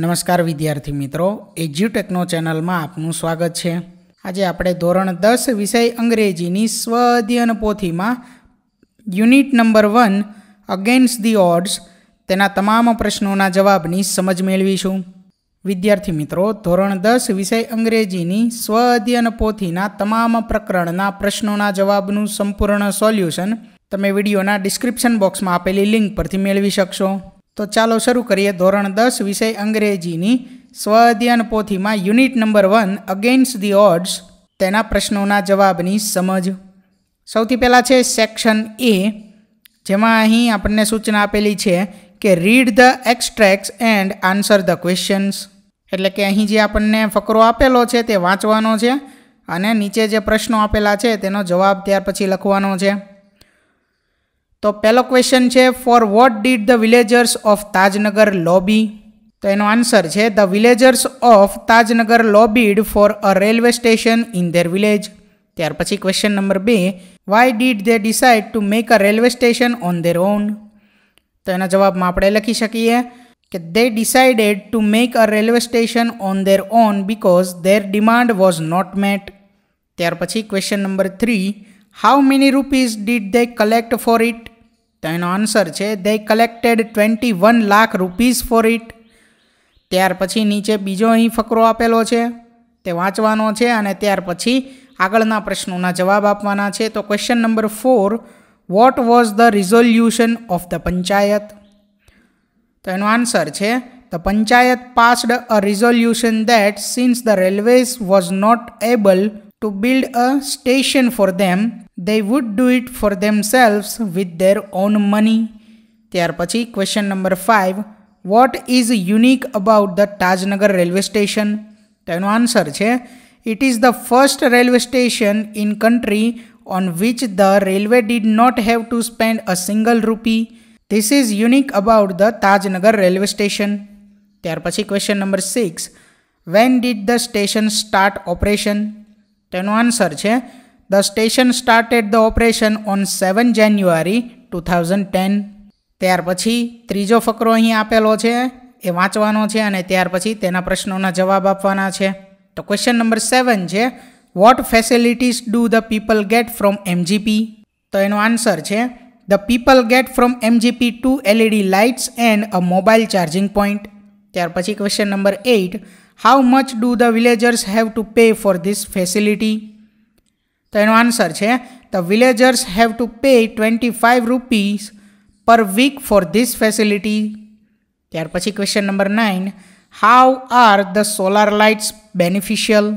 નમસ્કાર વિદ્યાર્થી મિત્રો એજ્યુટેકનો ચેનલમાં આપનું સ્વાગત છે આજે આપણે ધોરણ દસ વિષય અંગ્રેજીની સ્વ અધ્યયન પોથીમાં unit number one against the odds તેના તમામ પ્રશ્નોના જવાબની સમજ મેળવીશું વિદ્યાર્થી મિત્રો ધોરણ દસ વિષય અંગ્રેજીની સ્વ અધ્યયન પોથીના તમામ પ્રકરણના પ્રશ્નોના જવાબનું સંપૂર્ણ સોલ્યુશન તમે વિડીયોના ડિસ્ક્રિપ્શન બોક્સમાં આપેલી લિંક પરથી મેળવી શકશો તો ચાલો શરૂ કરીએ ધોરણ દસ વિષય અંગ્રેજીની સ્વ સ્વઅધ્યયન પોથીમાં unit number one against the odds તેના પ્રશ્નોના જવાબની સમજ સૌથી પહેલાં છે સેક્શન એ જેમાં અહીં આપણને સૂચના આપેલી છે કે read the extracts and answer the questions એટલે કે અહીં જે આપણને ફકરો આપેલો છે તે વાંચવાનો છે અને નીચે જે પ્રશ્નો આપેલા છે તેનો જવાબ ત્યાર પછી લખવાનો છે તો પહેલો ક્વેશ્ચન છે for what did the villagers of Tajnagar lobby તો એનો આન્સર છે the villagers of Tajnagar lobbied for a railway station in their village ત્યાર પછી ક્વેશ્ચન નંબર બે why did they decide to make a railway station on their own તો એના જવાબમાં આપણે લખી શકીએ કે they decided to make a railway station on their own because their demand was not met ત્યાર પછી question number three how many rupees did they collect for it તો એનો આન્સર છે they collected twenty one lakh rupees for it ત્યાર પછી નીચે બીજો અહીં ફકરો આપેલો છે તે વાંચવાનો છે અને ત્યાર પછી આગળના પ્રશ્નોના જવાબ આપવાના છે તો question number four what was the resolution of the panchayat તો એનો આન્સર છે the panchayat passed a resolution that since the railways was not able to build a station for them, they would do it for themselves with their own money. Tyarpachi question number five. What is unique about the Tajnagar railway station? Then answer che. It is the first railway station in country on which the railway did not have to spend a single rupee. This is unique about the Tajnagar railway station. Tyarpachi question number six. When did the station start operation? તેનો answer છે the station started the operation on seven January two thousand ten ત્યાર પછી ત્રીજો ફકરો અહીં આપેલો છે એ વાંચવાનો છે અને ત્યાર પછી તેના પ્રશ્નોના જવાબ આપવાના છે તો ક્વેશ્ચન નંબર સેવન છે what facilities do the people get from MGP તો એનો આન્સર છે the people get from MGP to LED lights and a mobile charging point ત્યાર પછી question number eight how much do the villagers have to pay for this facility? तो एनो answer the villagers have to pay 25 rupees per week for this facility. त्यार पची question number 9, how are the solar lights beneficial?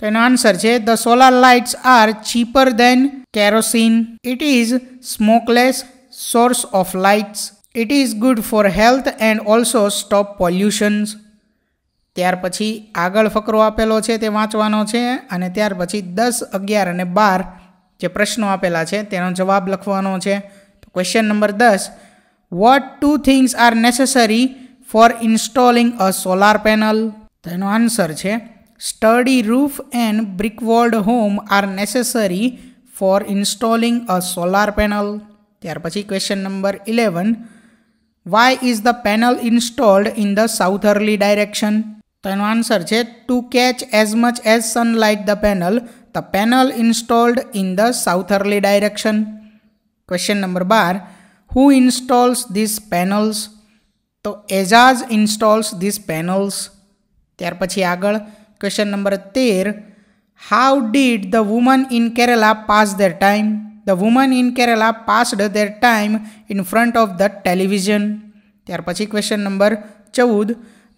तो एनो answer the solar lights are cheaper than kerosene. It is smokeless source of lights. It is good for health and also stop pollutions. ત્યાર પછી આગળ ફકરો આપેલો છે તે વાંચવાનો છે અને ત્યાર પછી દસ અગિયાર અને બાર જે પ્રશ્નો આપેલા છે તેનો જવાબ લખવાનો છે તો ક્વેશ્ચન નંબર દસ what two things are necessary for installing a solar panel તો એનો આન્સર છે sturdy roof and brick walled home are necessary for installing a solar panel ત્યાર પછી question number eleven why is the panel installed in the southerly direction તો એનો answer છે to catch as much as sunlight the panel the panel installed in the southerly direction question number bar who installs these panels તો Aijaz installs these panels ત્યાર પછી આગળ question number તેર how did the woman in Kerala pass their time the woman in Kerala passed their time in front of the television ત્યાર પછી question number ચૌદ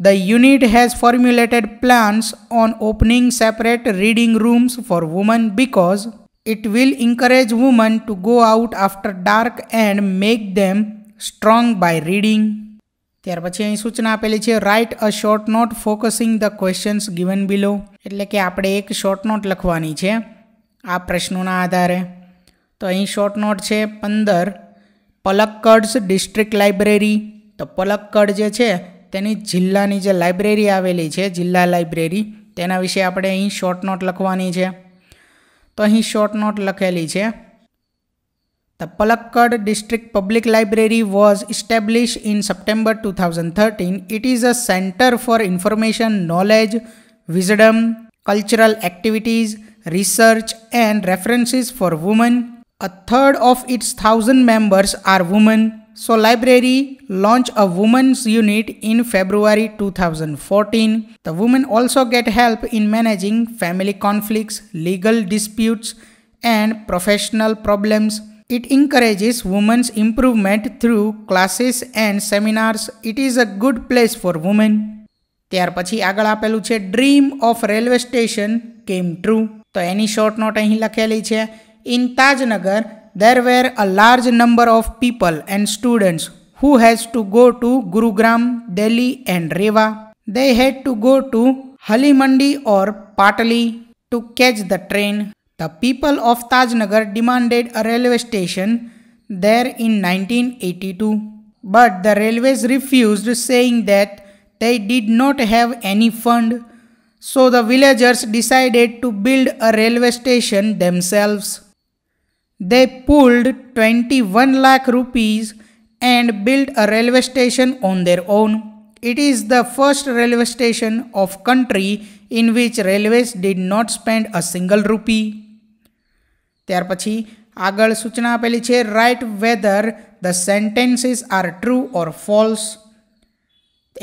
The unit has formulated plans on opening separate reading rooms for women because it will encourage women to go out after dark and make them strong by reading. ત્યાર પછી અહીં સૂચના આપેલી છે write a short note focusing the questions given below એટલે કે આપણે એક શોર્ટ નોટ લખવાની છે આ પ્રશ્નોના આધારે તો અહીં શોર્ટ નોટ છે પંદર પલક્કડ્સ ડિસ્ટ્રિક્ટ લાઇબ્રેરી તો પલક્કડ જે છે તેની જિલ્લાની જે લાઇબ્રેરી આવેલી છે જિલ્લા લાઇબ્રેરી તેના વિશે આપણે અહીં શોર્ટ નોટ લખવાની છે તો અહીં શોર્ટ નોટ લખેલી છે the Palakkad district public library was establish in September two thousand thirteen it is a centre for information knowledge wisdom cultural activities research and references for woman a third of its thousand members are woman So library launched a women's unit in February 2014. The women also get help in managing family conflicts, legal disputes and professional problems. It encourages women's improvement through classes and seminars. It is a good place for women. ત્યાર પછી આગળ આપેલું છે dream of railway station came true તો એની short note અહીં લખેલી છે in Tajnagar there were a large number of people and students who has to go to Gurugram, Delhi and Rewa. They had to go to Halimandi or Patali to catch the train. The people of Tajnagar demanded a railway station there in 1982. But the railways refused saying that they did not have any fund. So the villagers decided to build a railway station themselves. They pulled 21 lakh rupees and built a railway station on their own. It is the first railway station of country in which railways did not spend a single rupee. ત્યાર પછી આગળ સૂચના આપેલી છે write whether the sentences are true or false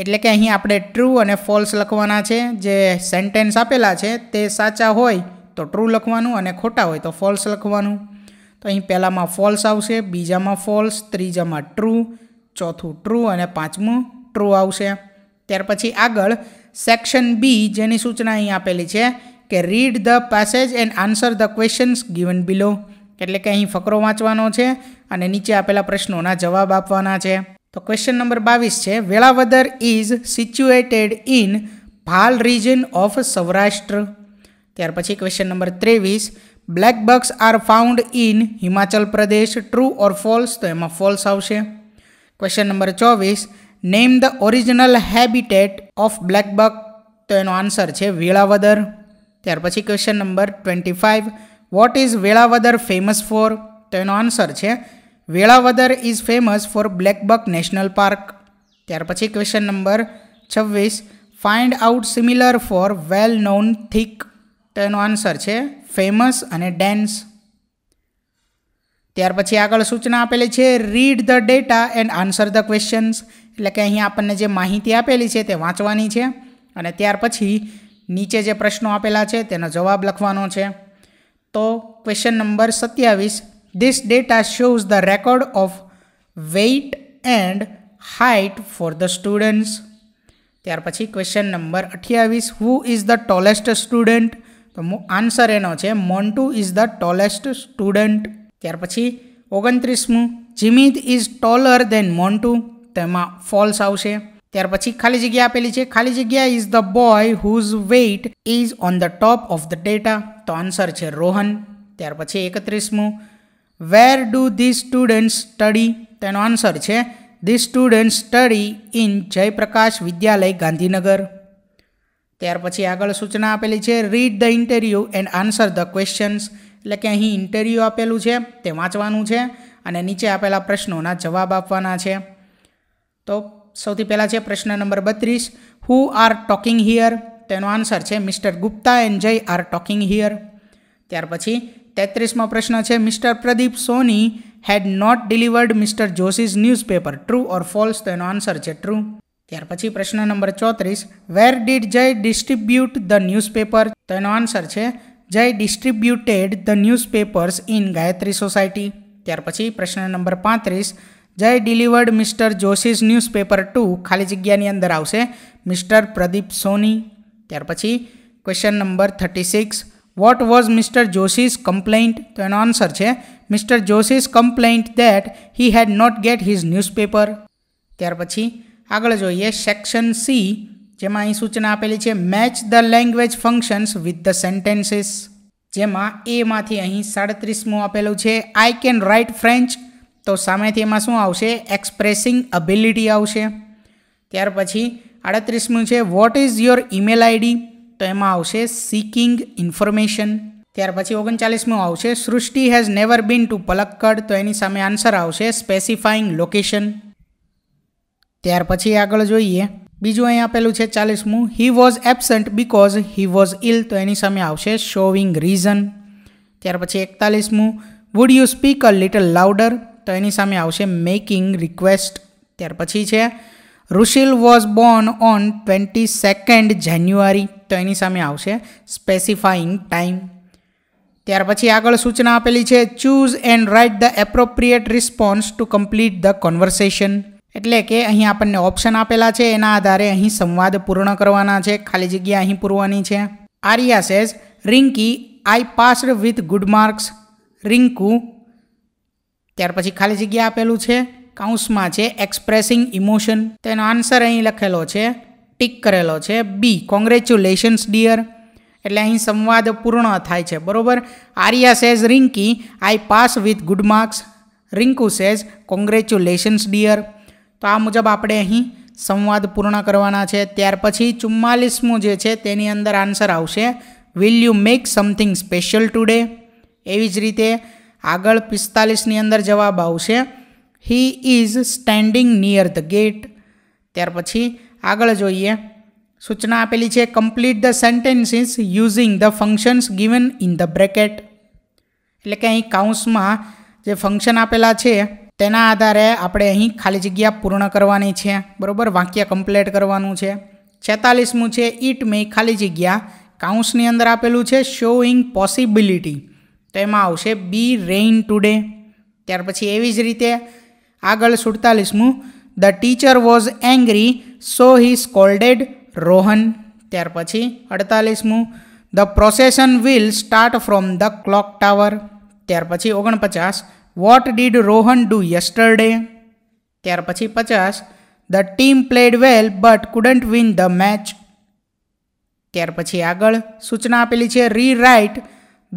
એટલે કે અહીં આપણે ટ્રુ અને ફોલ્સ લખવાના છે જે સેન્ટેન્સ આપેલા છે તે સાચા હોય તો ટ્રુ લખવાનું અને ખોટા હોય તો ફોલ્સ લખવાનું તો અહીં પહેલાંમાં ફોલ્સ આવશે બીજામાં ફોલ્સ ત્રીજામાં ટ્રુ ચોથું ટ્રુ અને પાંચમું ટ્રુ આવશે ત્યાર પછી આગળ સેક્શન બી જેની સૂચના અહીં આપેલી છે કે read the passage and answer the questions given below એટલે કે અહીં ફકરો વાંચવાનો છે અને નીચે આપેલા પ્રશ્નોના જવાબ આપવાના છે તો ક્વેશ્ચન નંબર બાવીસ છે Velavadar is situated in Bhal region of Saurashtra ત્યાર પછી ક્વેશ્ચન નંબર ત્રેવીસ black bucks are found in Himachal Pradesh true or false તો એમાં ફોલ્સ આવશે ક્વેશ્ચન નંબર ચોવીસ name the original habitat of black buck તો એનો આન્સર છે વેળાવદર ત્યાર પછી question number twenty five what is Velavadar famous for તો એનો આન્સર છે Velavadar is famous for blackbuck national park ત્યાર પછી ક્વેશ્ચન નંબર છવ્વીસ find out similar for well known thick તો એનો આન્સર છે ફેમસ અને ડેન્સ ત્યાર પછી આગળ સૂચના આપેલી છે read the data and answer the questions એટલે કે અહીં આપણને જે માહિતી આપેલી છે તે વાંચવાની છે અને ત્યાર પછી નીચે જે પ્રશ્નો આપેલા છે તેનો જવાબ લખવાનો છે તો ક્વેશ્ચન નંબર સત્યાવીસ this data shows the record of weight and height for the students ત્યાર પછી ક્વેશ્ચન નંબર અઠ્યાવીસ who is the tallest student તો આન્સર એનો છે Montu is the tallest student ત્યાર પછી ઓગણત્રીસમું Jimit is taller than Montu તેમાં ફોલ્સ આવશે ત્યાર પછી ખાલી જગ્યા આપેલી છે ખાલી જગ્યા is the boy whose weight is on the top of the data તો આન્સર છે રોહન ત્યાર પછી એકત્રીસમું where do this students study તેનો આન્સર છે this students study in Jayprakash Vidyalaya Gandhinagar ત્યાર પછી આગળ સૂચના આપેલી છે read the interview and answer the questions એટલે કે અહીં ઇન્ટરવ્યૂ આપેલું છે તે વાંચવાનું છે અને નીચે આપેલા પ્રશ્નોના જવાબ આપવાના છે તો સૌથી પહેલાં છે પ્રશ્ન નંબર બત્રીસ હુ આર ટોકિંગ હિયર તેનો આન્સર છે mister Gupta and Jay are talking here ત્યાર પછી તેત્રીસમો પ્રશ્ન છે mister Pradeep Soni had not delivered mister Joshi's newspaper true or false તેનો આન્સર છે ટ્રુ ત્યાર પછી પ્રશ્ન નંબર ચોત્રીસ where did Jay distribute the newspaper તો આન્સર છે Jay distributed the newspapers in Gayatri society ત્યાર પછી પ્રશ્ન નંબર પાંત્રીસ Jay delivered mister Joshi's newspaper two ખાલી જગ્યાની અંદર આવશે મિસ્ટર પ્રદીપ સોની ત્યાર પછી question number thirty six what was mister Joshi's complaint તો એનો આન્સર છે mister Joshi's complaint that he had not get his newspaper ત્યાર પછી આગળ જોઈએ સેક્શન સી જેમાં અહીં સૂચના આપેલી છે match the language functions with the sentences જેમાં એમાંથી અહીં સાડત્રીસમું આપેલું છે આઈ કેન રાઇટ ફ્રેન્ચ તો સામેથી એમાં શું આવશે એક્સપ્રેસિંગ અબિલિટી આવશે ત્યાર પછી આડત્રીસમું છે what is your email ID તો એમાં આવશે સીકિંગ ઇન્ફોર્મેશન ત્યાર પછી ઓગણચાલીસમું આવશે Srushti has never been to Palakkad તો એની સામે આન્સર આવશે સ્પેસિફાઈંગ લોકેશન ત્યાર પછી આગળ જોઈએ બીજું અહીં આપેલું છે ચાલીસમું he was absent because he was ill તો એની સામે આવશે શોવિંગ રીઝન ત્યાર પછી એકતાલીસમું would you speak a little louder તો એની સામે આવશે મેકિંગ રિક્વેસ્ટ ત્યાર પછી છે Rushil was born on twenty second January તો એની સામે આવશે સ્પેસિફાઈંગ ટાઈમ ત્યાર પછી આગળ સૂચના આપેલી છે choose and write the appropriate response to complete the conversation એટલે કે અહીં આપણને ઓપ્શન આપેલા છે એના આધારે અહીં સંવાદ પૂર્ણ કરવાના છે ખાલી જગ્યા અહીં પૂરવાની છે Aria says Rinki I passed with good marks Rinku ત્યાર પછી ખાલી જગ્યા આપેલું છે કાઉન્સમાં છે એક્સપ્રેસિંગ ઇમોશન તેનો આન્સર અહીં લખેલો છે ટીક કરેલો છે બી કોંગ્રેચ્યુલેશન્સ ડિયર એટલે અહીં સંવાદ પૂર્ણ થાય છે બરાબર Arya says Rinki I pass with good marks Rinku says congratulations dear તો આ મુજબ આપણે અહીં સંવાદ પૂર્ણ કરવાના છે ત્યાર પછી ચુમ્માલીસમું જે છે તેની અંદર આન્સર આવશે will you make something special today એવી જ રીતે આગળ પિસ્તાલીસની અંદર જવાબ આવશે he is standing near the gate ત્યાર પછી આગળ જોઈએ સૂચના આપેલી છે complete the sentences using the functions given in the bracket એટલે કે અહીં કાઉન્સમાં જે ફંક્શન આપેલા છે તેના આધારે આપણે અહીં ખાલી જગ્યા પૂર્ણ કરવાની છે બરાબર વાક્ય કમ્પ્લીટ કરવાનું છે છેતાલીસમું છે ઇટ મે ખાલી જગ્યા કાઉન્સની અંદર આપેલું છે શોઈંગ પોસિબિલિટી તો એમાં આવશે બી રેઇન ટુડે ત્યાર પછી એવી જ રીતે આગળ સુડતાલીસમું the teacher was angry so he scolded Rohan ત્યાર પછી અડતાલીસમું the procession will start from the clock tower ત્યાર પછી ઓગણપચાસ what did Rohan do yesterday ત્યાર પછી પચાસ the team played well but couldn't win the match ત્યાર પછી આગળ સૂચના આપેલી છે rewrite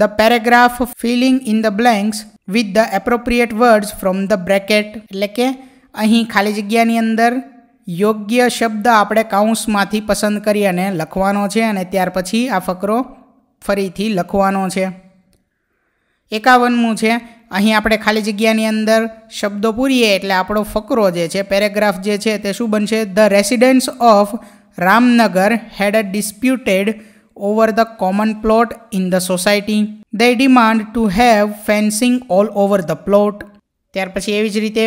the paragraph filling in the blanks with the appropriate words from the bracket એટલે કે અહીં ખાલી જગ્યાની અંદર યોગ્ય શબ્દ આપણે કાઉન્સમાંથી પસંદ કરી અને લખવાનો છે અને ત્યાર પછી આ ફકરો ફરીથી લખવાનો છે એકાવનમું છે અહીં આપણે ખાલી જગ્યાની અંદર શબ્દો પૂરીએ એટલે આપણો ફકરો જે છે પેરેગ્રાફ જે છે તે શું બનશે the residence of Ramnagar had a disputed over the common plot in the society They demand to have fencing all over the plot ત્યાર પછી એવી જ રીતે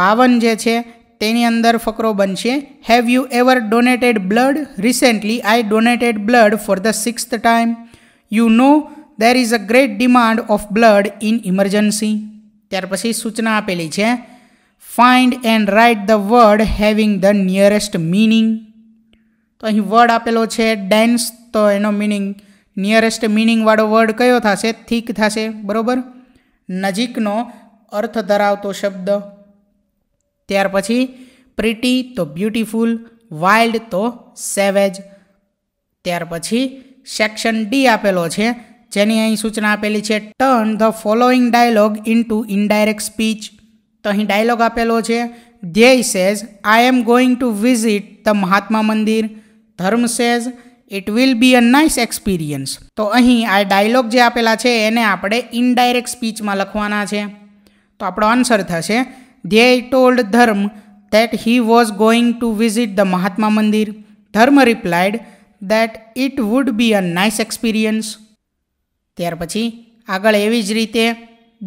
બાવન જે છે તેની અંદર ફકરો બનશે have you ever donated blood recently I donated blood for the sixth time you know there is a great demand of blood in emergency ત્યાર પછી સૂચના આપેલી છે find and write the word having the nearest meaning તો અહીં word આપેલો છે dense તો એનો મિનિંગ નિયરેસ્ટ મિનિંગવાળો વર્ડ કયો થશે થીક થશે બરાબર નજીકનો અર્થ ધરાવતો શબ્દ ત્યાર પછી પ્રિટી તો બ્યુટીફુલ વાઇલ્ડ તો સેવેજ ત્યાર પછી સેક્શન ડી આપેલો છે જેની અહીં સૂચના આપેલી છે turn the following dialogue into indirect speech તો અહીં ડાયલોગ આપેલો છે Dhyey says I am going to visit the Mahatma Mandir Dharm says it will be a nice experience તો અહીં આ ડાયલોગ જે આપેલા છે એને આપણે ઇનડાયરેક્ટ સ્પીચમાં લખવાના છે તો આપણો આન્સર થશે Dhyey told Dharm that he was going to visit the Mahatma Mandir Dharm replied that it would be a nice experience ત્યાર પછી આગળ એવી જ રીતે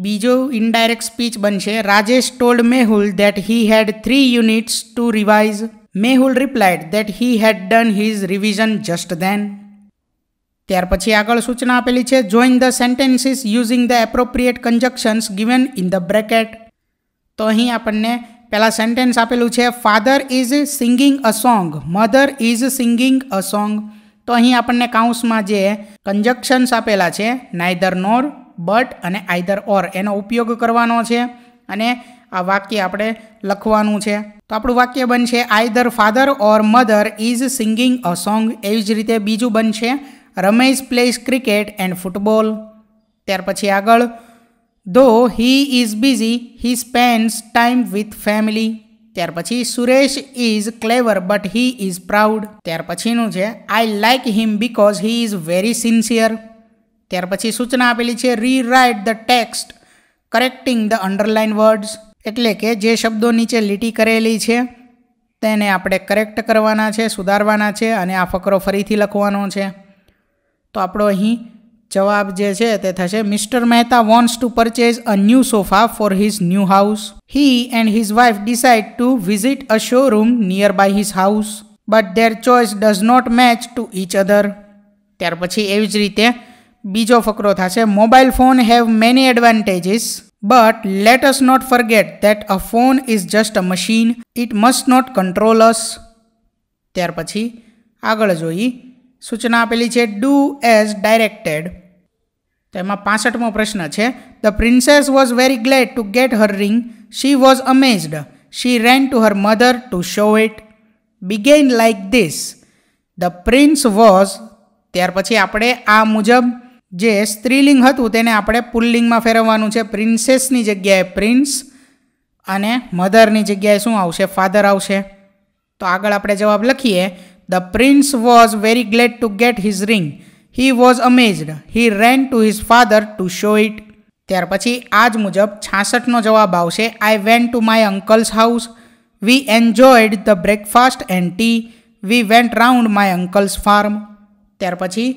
બીજો ઇનડાયરેક્ટ સ્પીચ બનશે Rajesh told Mehul that he had three units to revise Mehul replied that he had done his revision just then ત્યાર પછી આગળ સૂચના આપેલી છે join the sentences using the appropriate conjunctions given in the bracket તો અહીં આપણને પહેલાં સેન્ટેન્સ આપેલું છે father is singing a song mother is singing a song તો અહીં આપણને કાઉન્સમાં જે કન્જક્શન્સ આપેલા છે નાઇધર નોર બટ અને આઈધર ઓર એનો ઉપયોગ કરવાનો છે અને આ વાક્ય આપણે લખવાનું છે તો આપણું વાક્ય બનશે either father or mother is singing a song એવી જ રીતે બીજું બનશે Ramesh plays cricket and football ત્યાર પછી આગળ though he is busy he spends time with family ત્યાર પછી Suresh is clever but he is proud ત્યાર પછીનું છે I like him because he is very sincere ત્યાર પછી સૂચના આપેલી છે rewrite the text correcting the underline words એટલે કે જે શબ્દો નીચે લીટી કરેલી છે તેને આપણે કરેક્ટ કરવાના છે સુધારવાના છે અને આ ફકરો ફરીથી લખવાનો છે તો આપણો અહીં જવાબ જે છે તે થશે mister Mehta wants to purchase a new sofa for his new house he and his wife decide to visit a showroom near by his house but their choice does not match to each other ત્યાર પછી એવી જ રીતે બીજો ફકરો થશે mobile phone have many advantages but let us not forget that a phone is just a machine it must not control us ત્યાર પછી આગળ જોઈએ સૂચના આપેલી છે ડુ એઝ ડાયરેક્ટેડ તો એમાં પાસઠમો પ્રશ્ન છે the princess was very glad to get her ring she was amazed she ran to her mother to show it began like this the prince was ત્યાર પછી આપણે આ મુજબ જે સ્ત્રીલિંગ હતું તેને આપણે પુલ્લિંગમાં ફેરવવાનું છે પ્રિન્સેસની જગ્યાએ પ્રિન્સ અને મધરની જગ્યાએ શું આવશે ફાધર આવશે તો આગળ આપણે જવાબ લખીએ The prince was very glad to get his ring. He was amazed. He ran to his father to show it. ત્યાર પછી આ મુજબ છાસઠનો જવાબ આવશે I went to my uncle's house we enjoyed the breakfast and tea we went round my uncle's farm ત્યાર પછી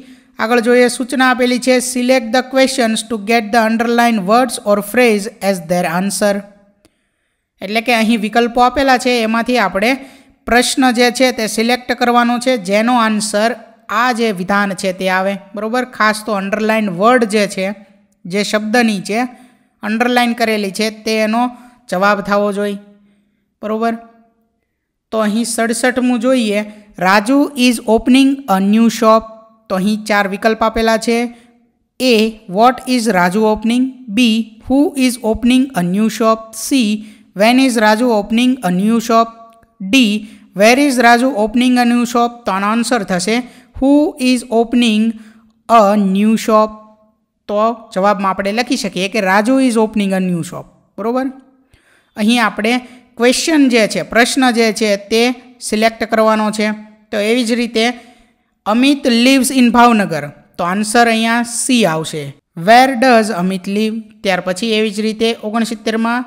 આગળ જોઈએ સૂચના આપેલી છે select the questions to get the underline words or phrase as their answer એટલે કે અહીં વિકલ્પો આપેલા છે એમાંથી આપણે પ્રશ્ન જે છે તે સિલેક્ટ કરવાનો છે જેનો આન્સર આ જે વિધાન છે તે આવે બરાબર ખાસ તો અંડરલાઇન વર્ડ જે છે જે શબ્દની છે અંડરલાઇન કરેલી છે તે એનો જવાબ થવો જોઈએ બરાબર તો અહીં સડસઠમું જોઈએ Raju is opening a new shop તો અહીં ચાર વિકલ્પ આપેલા છે A what is Raju opening B who is opening a new shop C when is Raju opening a new shop D where is Raju opening a new shop તો આનો આન્સર થશે who is opening a new shop તો જવાબમાં આપણે લખી શકીએ કે Raju is opening a new shop બરાબર અહીં આપણે ક્વેશ્ચન જે છે પ્રશ્ન જે છે તે સિલેક્ટ કરવાનો છે તો એવી જ રીતે અમિત લિવ્સ ઇન ભાવનગર તો આન્સર અહીંયા સી આવશે વેર ડઝ અમિત લીવ ત્યાર પછી એવી જ રીતે ઓગણસિત્તેરમાં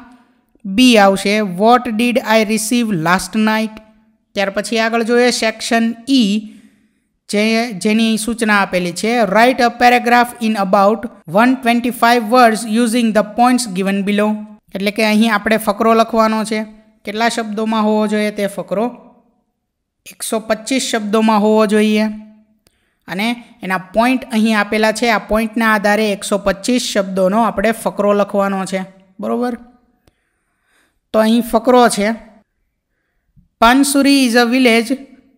બી આવશે what did I receive last night ત્યાર પછી આગળ જોઈએ સેક્શન ઈ e, જે જેની સૂચના આપેલી છે write a paragraph in about one twenty five words using the points given below એટલે કે અહીં આપણે ફકરો લખવાનો છે કેટલા શબ્દોમાં હોવો જોઈએ તે ફકરો એકસો પચીસ શબ્દોમાં હોવો જોઈએ અને એના પોઈન્ટ અહીં આપેલા છે આ પોઈન્ટના આધારે એકસો પચીસ શબ્દોનો આપણે ફકરો લખવાનો છે બરાબર તો અહીં ફકરો છે પાનસુરી ઇઝ અ વિલેજ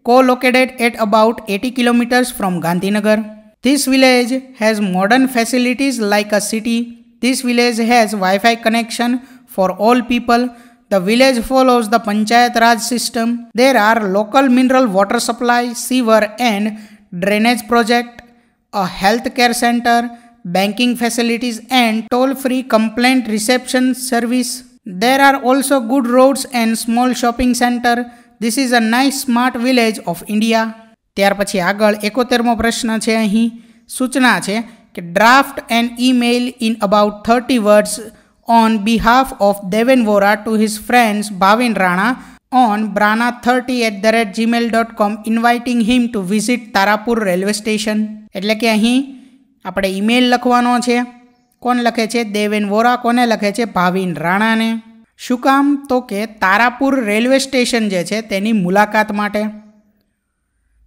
કો located at about eighty kilometers from Gandhinagar this village has modern facilities like a city this village has wifi connection for all people The village follows the Panchayat Raj system. There are local mineral water supply, sewer and drainage project, a healthcare center, banking facilities and toll-free complaint reception service. There are also good roads and small shopping center. This is a nice smart village of India. ત્યાર પછી આગળ એકોતેરમો પ્રશ્ન છે અહીં સૂચના છે કે draft and email in about thirty words on behalf of Deven Vora to his friends Bhavin Rana on brana thirty at the rate Gmail dot com inviting him to visit Tarapur railway station એટલે કે અહીં આપણે ઈમેલ લખવાનો છે કોણ લખે છે દેવેન વોરા કોને લખે છે ભાવિન રાણાને શું કામ તો કે તારાપુર રેલવે સ્ટેશન જે છે તેની મુલાકાત માટે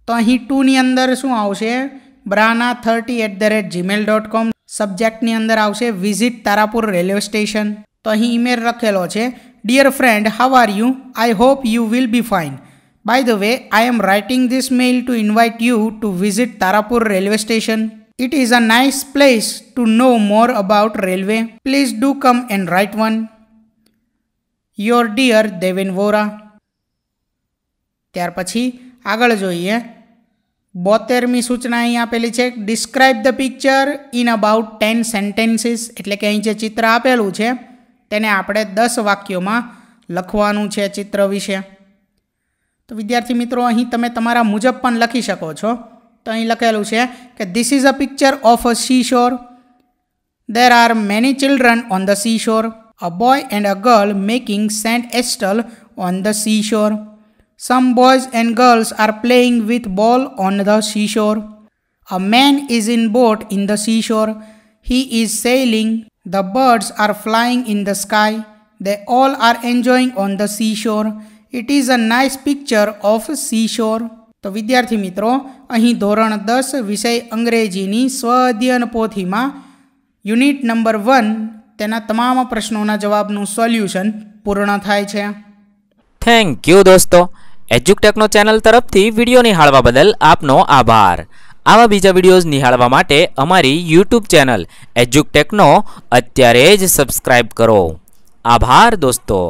તો અહીં ટુની અંદર શું આવશે brana thirty at the rate Gmail dot com સબ્જેક્ટની અંદર આવશે વિઝિટ તારાપુર રેલવે સ્ટેશન તો અહીં ઈમેલ લખેલો છે dear friend how are you I hope you will be fine by the way I am writing this mail to invite you to visit Tarapur railway station It is a nice place to know more about railway. Please do come and write one. Your dear Deven Vora ત્યાર પછી આગળ જોઈએ બોતેરમી સૂચના અહીં આપેલી છે describe the picture in about ten sentences એટલે કે અહીં જે ચિત્ર આપેલું છે તેને આપણે દસ વાક્યોમાં લખવાનું છે ચિત્ર વિશે તો વિદ્યાર્થી મિત્રો અહીં તમે તમારા મુજબ પણ લખી શકો છો તો અહીં લખેલું છે કે this is a picture of a seashore there are many children on the seashore a boy and a girl making sandcastle on the seashore some boys and girls are playing with ball on the seashore a man is in boat in the seashore he is sailing The birds are flying in the sky. They all are enjoying on the seashore. It is a nice picture of seashore. તો વિદ્યાર્થી મિત્રો અહીં ધોરણ દસ વિષય અંગ્રેજીની સ્વ અધ્યયન પોથીમાં યુનિટ નંબર વન તેના તમામ પ્રશ્નોના જવાબનું સોલ્યુશન પૂર્ણ થાય છે થેન્ક યુ દોસ્તો એજ્યુકટેકનો ચેનલ તરફથી વિડીયો નિહાળવા બદલ આપનો આભાર આવા બીજા વિડીયોઝ નિહાળવા માટે અમારી યુટ્યુબ ચેનલ એજ્યુકટેકનો અત્યારે જ સબસ્ક્રાઈબ કરો આભાર દોસ્તો